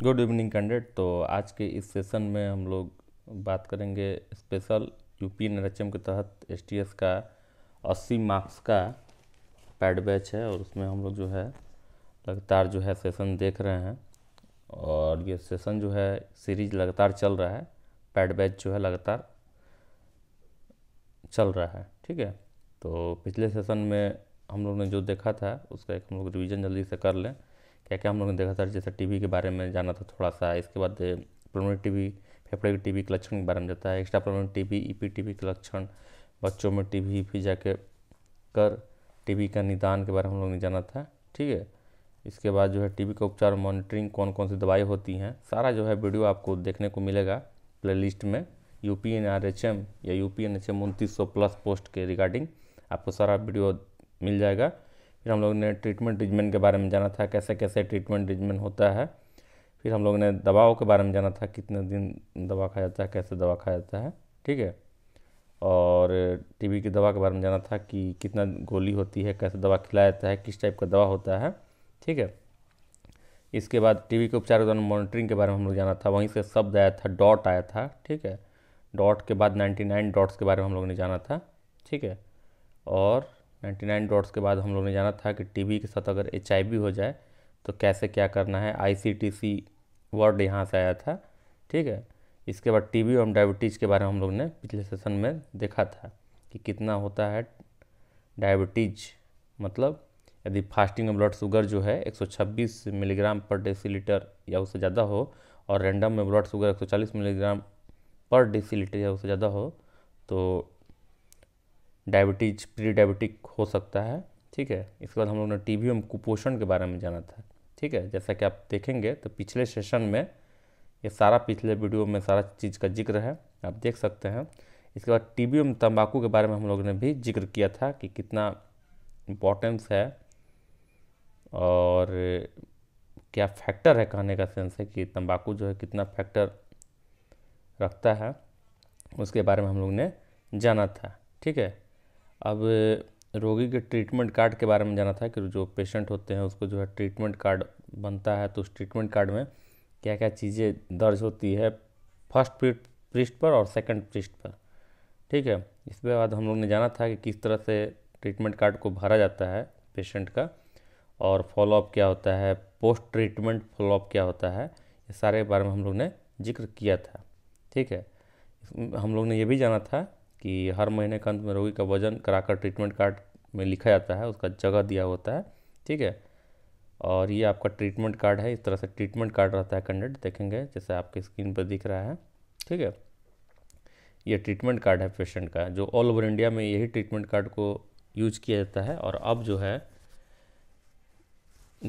good evening candidate तो आज के इस सेशन में हम लोग बात करेंगे स्पेशल यूपी एन के तहत एसटीएस का 80 मार्क्स का पैड बैच है और उसमें हम लोग जो है लगातार जो है सेशन देख रहे हैं और ये सेशन जो है सीरीज लगातार चल रहा है पैड बैच जो है लगातार चल रहा है ठीक है तो पिछले सेशन में हम लोग ने जो देखा था उसका एक हम लोग रिविज़न जल्दी से कर लें क्या क्या हम लोगों ने देखा था जैसे टीवी के बारे में जाना था थोड़ा सा इसके बाद टी वी फेफड़े की टीबी के लक्षण के बारे में जाता है extra pulmonary TB EP TB के लक्षण बच्चों में वी फिर जाके कर वी का निदान के बारे में हम लोग ने जाना था ठीक है इसके बाद जो है वी का उपचार मॉनिटरिंग कौन कौन सी दवाई होती हैं सारा जो है वीडियो आपको देखने को मिलेगा लिस्ट में U P N R H M या U P N H M उनतीस सौ प्लस पोस्ट के रिगार्डिंग आपको सारा वीडियो मिल जाएगा फिर हम लोग ने ट्रीटमेंट रिजमेन के बारे में जाना था कैसे कैसे ट्रीटमेंट रिजमेन होता है फिर हम लोग ने दवाओं के बारे में जाना था कितने दिन दवा खाया जाता है कैसे दवा खाया जाता है ठीक है और टीबी की दवा के बारे में जाना था कि कितना गोली होती है कैसे दवा खिलाया जाता है किस टाइप का दवा होता है ठीक है इसके बाद टीबी के उपचार के दौरान मॉनिटरिंग के बारे में हम लोग जाना था वहीं से शब्द आया था डॉट आया था ठीक है डॉट के बाद 99 डॉट्स के बारे में हम लोग ने जाना था ठीक है और नाइन्टी नाइन डॉट्स के बाद हम लोग ने जाना था कि टीबी के साथ अगर एच हो जाए तो कैसे क्या करना है आईसीटीसी वर्ड यहाँ से आया था ठीक है इसके बाद टीबी और डायबिटीज़ के बारे में हम लोग ने पिछले सेशन में देखा था कि कितना होता है डायबिटीज मतलब यदि फास्टिंग में ब्लड शुगर जो है 126 मिलीग्राम पर डेसी या उससे ज़्यादा हो और रैंडम में blood sugar 140 milligram per deci या उससे ज़्यादा हो तो डायबिटीज प्री डायबिटिक हो सकता है ठीक है इसके बाद हम लोग ने टी वी एवं कुपोषण के बारे में जाना था ठीक है जैसा कि आप देखेंगे तो पिछले सेशन में ये सारा पिछले वीडियो में सारा चीज़ का जिक्र है आप देख सकते हैं इसके बाद टी वी एवं तम्बाकू के बारे में हम लोग ने भी जिक्र किया था कि कितना इम्पोर्टेंस है और क्या फैक्टर है कहने का सेंस है कि तम्बाकू जो है कितना फैक्टर रखता है उसके बारे में हम लोग ने जाना था ठीक है अब रोगी के ट्रीटमेंट कार्ड के बारे में जाना था कि जो पेशेंट होते हैं उसको जो है ट्रीटमेंट कार्ड बनता है तो उस ट्रीटमेंट कार्ड में क्या क्या चीज़ें दर्ज होती है फर्स्ट पृष्ठ पर और सेकंड पृष्ठ पर ठीक है इसके बाद हम लोग ने जाना था कि किस तरह से ट्रीटमेंट कार्ड को भरा जाता है पेशेंट का और फॉलोअप क्या होता है पोस्ट ट्रीटमेंट फॉलोअप क्या होता है ये सारे बारे में हम लोग ने जिक्र किया था ठीक है हम लोग ने ये भी जाना था कि हर महीने के अंत में रोगी का वजन कराकर ट्रीटमेंट कार्ड में लिखा जाता है उसका जगह दिया होता है ठीक है और ये आपका ट्रीटमेंट कार्ड है इस तरह से ट्रीटमेंट कार्ड रहता है कैंडिडेट देखेंगे जैसे आपके स्क्रीन पर दिख रहा है ठीक है ये ट्रीटमेंट कार्ड है पेशेंट का जो ऑल ओवर इंडिया में यही ट्रीटमेंट कार्ड को यूज किया जाता है और अब जो है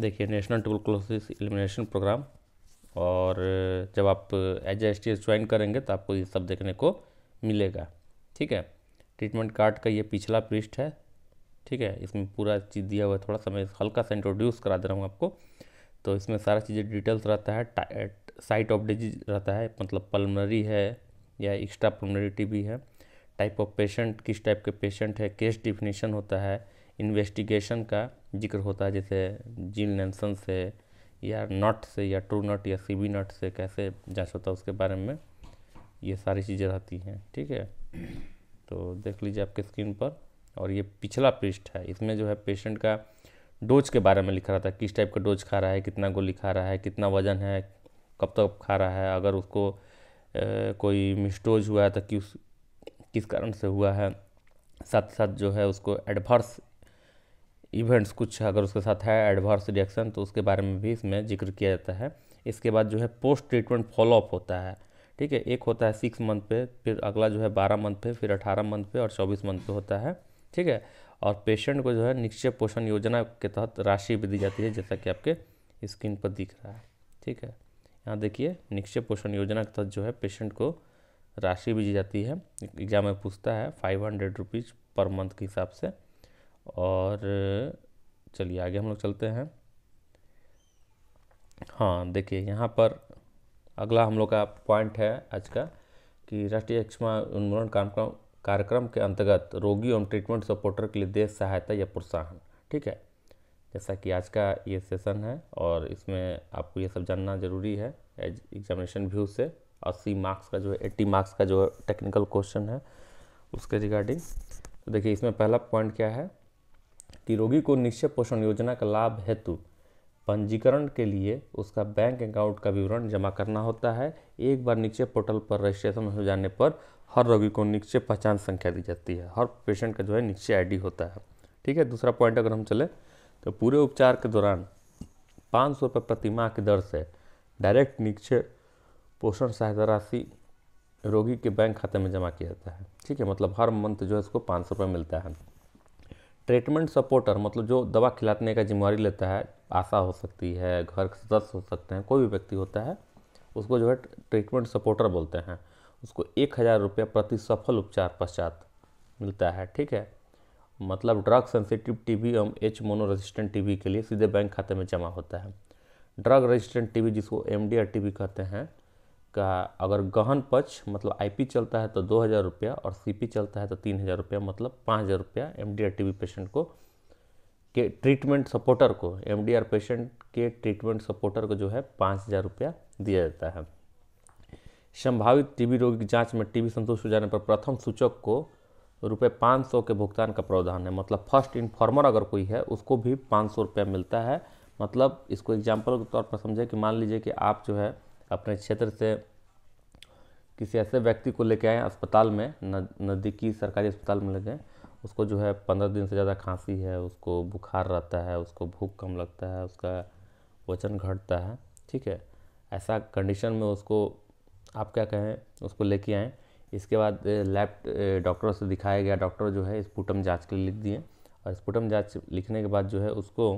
देखिए नेशनल क्लोसिस एलिमिनेशन प्रोग्राम और जब आप as S T S join करेंगे तो आपको ये सब देखने को मिलेगा ठीक है ट्रीटमेंट कार्ड का ये पिछला पृष्ठ है ठीक है इसमें पूरा चीज़ दिया हुआ है थोड़ा सा मैं हल्का सा इंट्रोड्यूस करा दे रहा हूँ आपको तो इसमें सारा चीज़ें डिटेल्स रहता है साइट ऑफ डिजीज रहता है मतलब पलमरी है या एक्स्ट्रा पल्मनरी टीबी है टाइप ऑफ पेशेंट किस टाइप के पेशेंट है केस डिफिनेशन होता है इन्वेस्टिगेशन का जिक्र होता है जैसे जीन लेंसन से या नट से या ट्रू नट या सी बी नट से कैसे जांच होता है उसके बारे में ये सारी चीज़ें रहती हैं ठीक है तो देख लीजिए आपके स्क्रीन पर और ये पिछला पृष्ठ है इसमें जो है पेशेंट का डोज के बारे में लिखा रहा था किस टाइप का डोज खा रहा है कितना गोली खा रहा है कितना वजन है कब तक तो खा रहा है अगर उसको ए, कोई मिसडोज हुआ है तो किस किस कारण से हुआ है साथ साथ जो है उसको एडवर्स इवेंट्स कुछ अगर उसके साथ है एडवर्स रिएक्शन तो उसके बारे में भी इसमें जिक्र किया जाता है इसके बाद जो है पोस्ट ट्रीटमेंट फॉलोअप होता है ठीक है एक होता है सिक्स मंथ पे फिर अगला जो है बारह मंथ पे फिर अठारह मंथ पे और चौबीस मंथ पे होता है ठीक है और पेशेंट को जो है निश्चय पोषण योजना के तहत राशि भी दी जाती है जैसा कि आपके स्क्रीन पर दिख रहा है ठीक है यहाँ देखिए निश्चय पोषण योजना के तहत जो है पेशेंट को राशि भी दी जाती है एग्जाम में पूछता है five hundred rupees per month के हिसाब से और चलिए आगे हम लोग चलते हैं हाँ देखिए यहाँ पर अगला हम लोग का पॉइंट है आज का कि राष्ट्रीय यक्षमा उन्मूलन कार्यक्रम कार्यक्रम के अंतर्गत रोगी एवं ट्रीटमेंट सपोर्टर के लिए देश सहायता या प्रोत्साहन ठीक है जैसा कि आज का ये सेशन है और इसमें आपको ये सब जानना जरूरी है एग्जामिनेशन व्यू से अस्सी मार्क्स का जो है एट्टी मार्क्स का जो टेक्निकल क्वेश्चन है उसके रिगार्डिंग तो देखिए इसमें पहला पॉइंट क्या है कि रोगी को निश्चय पोषण योजना का लाभ हेतु पंजीकरण के लिए उसका बैंक अकाउंट का विवरण जमा करना होता है एक बार नीचे पोर्टल पर रजिस्ट्रेशन हो जाने पर हर रोगी को नीचे पहचान संख्या दी जाती है हर पेशेंट का जो है नीचे आईडी होता है ठीक है दूसरा पॉइंट अगर हम चले तो पूरे उपचार के दौरान पाँच सौ रुपये प्रति की दर से डायरेक्ट नीचे पोषण सहायता राशि रोगी के बैंक खाते में जमा किया जाता है ठीक है मतलब हर मंथ जो है उसको पाँच सौ रुपये मिलता है ट्रीटमेंट सपोर्टर मतलब जो दवा खिलाने का जिम्मेवारी लेता है आशा हो सकती है घर के सदस्य हो सकते हैं कोई भी व्यक्ति होता है उसको जो है ट्रीटमेंट सपोर्टर बोलते हैं उसको एक हज़ार रुपया प्रति सफल उपचार पश्चात मिलता है ठीक है मतलब ड्रग सेंसिटिव टीबी एवं एच मोनो टी टीबी के लिए सीधे बैंक खाते में जमा होता है ड्रग रेजिस्टेंट टीबी जिसको आर टी वी कहते हैं का अगर गहन पक्ष मतलब आईपी चलता है तो दो हज़ार रुपया और सीपी चलता है तो तीन हज़ार रुपया मतलब पाँच हज़ार रुपया एम डी पेशेंट को के ट्रीटमेंट सपोर्टर को एम पेशेंट के ट्रीटमेंट सपोर्टर को जो है पाँच हज़ार रुपया दिया जाता है संभावित टीबी रोगी की जांच में टीबी संतुष्ट हो जाने पर प्रथम सूचक को रुपये पाँच सौ के भुगतान का प्रावधान है मतलब फर्स्ट इन्फॉर्मर अगर कोई है उसको भी पाँच सौ रुपया मिलता है मतलब इसको एग्जाम्पल के तौर पर समझें कि मान लीजिए कि आप जो है अपने क्षेत्र से किसी ऐसे व्यक्ति को लेके आए अस्पताल में नज़दीकी सरकारी अस्पताल में लेके उसको जो है पंद्रह दिन से ज़्यादा खांसी है उसको बुखार रहता है उसको भूख कम लगता है उसका वजन घटता है ठीक है ऐसा कंडीशन में उसको आप क्या कहें उसको लेके आएँ इसके बाद लैब डॉक्टर से दिखाया गया डॉक्टर जो है स्पुटम जाँच के लिए लिख दिए और स्पुटम जाँच लिखने के बाद जो है उसको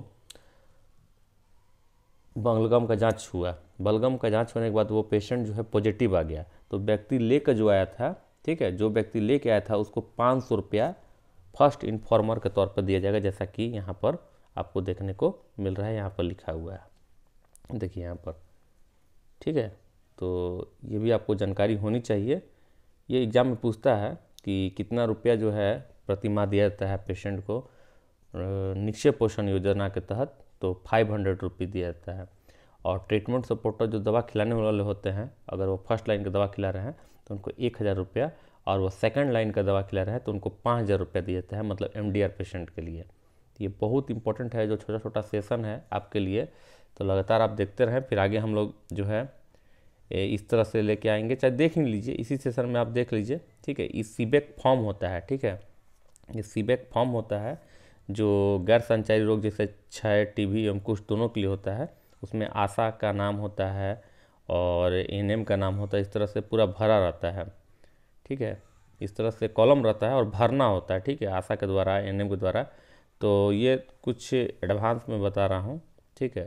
बंगलगम का जाँच हुआ बलगम का जांच होने के बाद वो पेशेंट जो है पॉजिटिव आ गया तो व्यक्ति लेकर जो आया था ठीक है जो व्यक्ति लेके आया था उसको पाँच सौ रुपया फर्स्ट इन्फॉर्मर के तौर पर दिया जाएगा जैसा कि यहाँ पर आपको देखने को मिल रहा है यहाँ पर लिखा हुआ है देखिए यहाँ पर ठीक है तो ये भी आपको जानकारी होनी चाहिए ये एग्ज़ाम में पूछता है कि कितना रुपया जो है प्रतिमा दिया जाता है पेशेंट को निक्षय पोषण योजना के तहत तो फाइव हंड्रेड रुपीज़ दिया जाता है और ट्रीटमेंट सपोर्टर जो दवा खिलाने वाले होते हैं अगर वो फर्स्ट लाइन का दवा खिला रहे हैं तो उनको एक हज़ार रुपया और वो सेकेंड लाइन का दवा खिला रहे हैं तो उनको पाँच हज़ार रुपया दिया जाता है मतलब एम पेशेंट के लिए तो ये बहुत इंपॉर्टेंट है जो छोटा छोटा सेशन है आपके लिए तो लगातार आप देखते रहें फिर आगे हम लोग जो है इस तरह से लेके आएंगे चाहे देख ही लीजिए इसी सेशन में आप देख लीजिए ठीक है इस सीबेक फॉर्म होता है ठीक है ये सीबेक फॉर्म होता है जो गैर संचारी रोग जैसे क्षय वी एवं कुछ दोनों के लिए होता है उसमें आशा का नाम होता है और एन का नाम होता है इस तरह से पूरा भरा रहता है ठीक है इस तरह से कॉलम रहता है और भरना होता है ठीक है आशा के द्वारा एन के द्वारा तो ये कुछ एडवांस में बता रहा हूँ ठीक है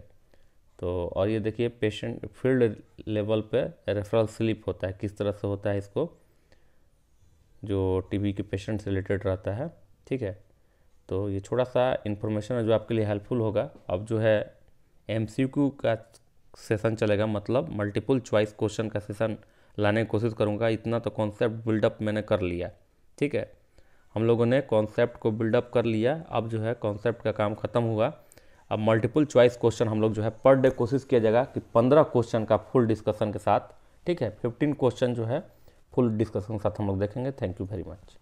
तो और ये देखिए पेशेंट फील्ड लेवल पे रेफरल स्लिप होता है किस तरह से होता है इसको जो टीबी के पेशेंट से रिलेटेड रहता है ठीक है तो ये छोटा सा इन्फॉर्मेशन है जो आपके लिए हेल्पफुल होगा अब जो है एम का सेशन चलेगा मतलब मल्टीपल चॉइस क्वेश्चन का सेशन लाने की कोशिश करूँगा इतना तो कॉन्सेप्ट बिल्डअप मैंने कर लिया ठीक है हम लोगों ने कॉन्सेप्ट को बिल्डअप कर लिया अब जो है कॉन्सेप्ट का काम खत्म हुआ अब मल्टीपल चॉइस क्वेश्चन हम लोग जो है पर डे कोशिश किया जाएगा कि पंद्रह क्वेश्चन का फुल डिस्कशन के साथ ठीक है फिफ्टीन क्वेश्चन जो है फुल डिस्कशन के साथ हम लोग देखेंगे थैंक यू वेरी मच